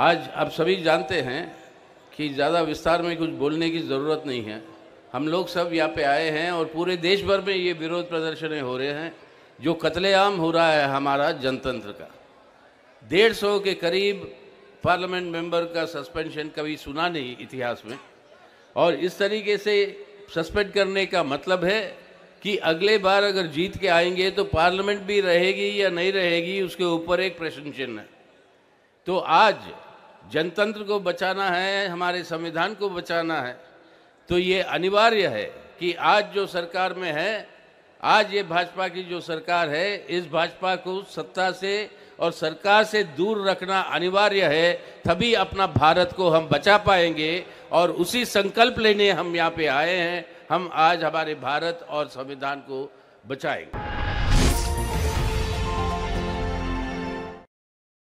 आज आप सभी जानते हैं कि ज़्यादा विस्तार में कुछ बोलने की ज़रूरत नहीं है हम लोग सब यहाँ पे आए हैं और पूरे देश भर में ये विरोध प्रदर्शन हो रहे हैं जो कत्लेआम हो रहा है हमारा जनतंत्र का डेढ़ सौ के करीब पार्लियामेंट मेंबर का सस्पेंशन कभी सुना नहीं इतिहास में और इस तरीके से सस्पेंड करने का मतलब है कि अगले बार अगर जीत के आएंगे तो पार्लियामेंट भी रहेगी या नहीं रहेगी उसके ऊपर एक प्रश्न चिन्ह है तो आज जनतंत्र को बचाना है हमारे संविधान को बचाना है तो ये अनिवार्य है कि आज जो सरकार में है आज ये भाजपा की जो सरकार है इस भाजपा को सत्ता से और सरकार से दूर रखना अनिवार्य है तभी अपना भारत को हम बचा पाएंगे और उसी संकल्प लेने हम यहाँ पे आए हैं हम आज हमारे भारत और संविधान को बचाएंगे